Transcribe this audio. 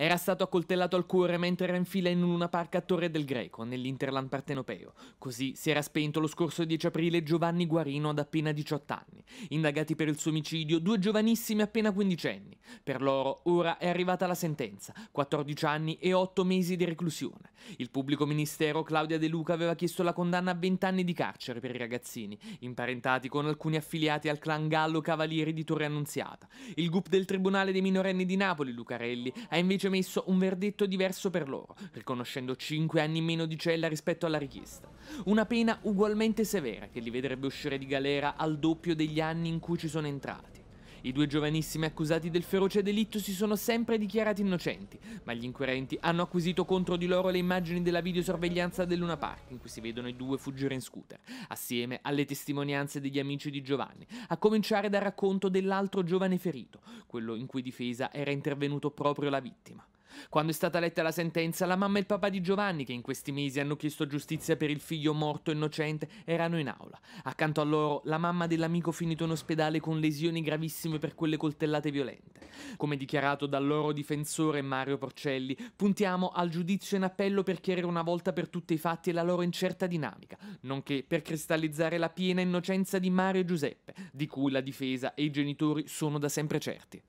Era stato accoltellato al cuore mentre era in fila in una parca a Torre del Greco, nell'Interland partenopeo. Così si era spento lo scorso 10 aprile Giovanni Guarino ad appena 18 anni. Indagati per il suo omicidio due giovanissimi appena quindicenni. Per loro ora è arrivata la sentenza, 14 anni e 8 mesi di reclusione. Il pubblico ministero Claudia De Luca aveva chiesto la condanna a 20 anni di carcere per i ragazzini, imparentati con alcuni affiliati al clan Gallo Cavalieri di Torre Annunziata. Il GUP del Tribunale dei minorenni di Napoli, Lucarelli, ha invece emesso un verdetto diverso per loro, riconoscendo 5 anni meno di cella rispetto alla richiesta. Una pena ugualmente severa che li vedrebbe uscire di galera al doppio degli anni in cui ci sono entrati i due giovanissimi accusati del feroce delitto si sono sempre dichiarati innocenti, ma gli inquirenti hanno acquisito contro di loro le immagini della videosorveglianza del Luna Park, in cui si vedono i due fuggire in scooter, assieme alle testimonianze degli amici di Giovanni, a cominciare dal racconto dell'altro giovane ferito, quello in cui difesa era intervenuto proprio la vittima. Quando è stata letta la sentenza, la mamma e il papà di Giovanni, che in questi mesi hanno chiesto giustizia per il figlio morto innocente, erano in aula. Accanto a loro, la mamma dell'amico finito in ospedale con lesioni gravissime per quelle coltellate violente. Come dichiarato dal loro difensore Mario Porcelli, puntiamo al giudizio in appello per chiarire una volta per tutte i fatti e la loro incerta dinamica, nonché per cristallizzare la piena innocenza di Mario e Giuseppe, di cui la difesa e i genitori sono da sempre certi.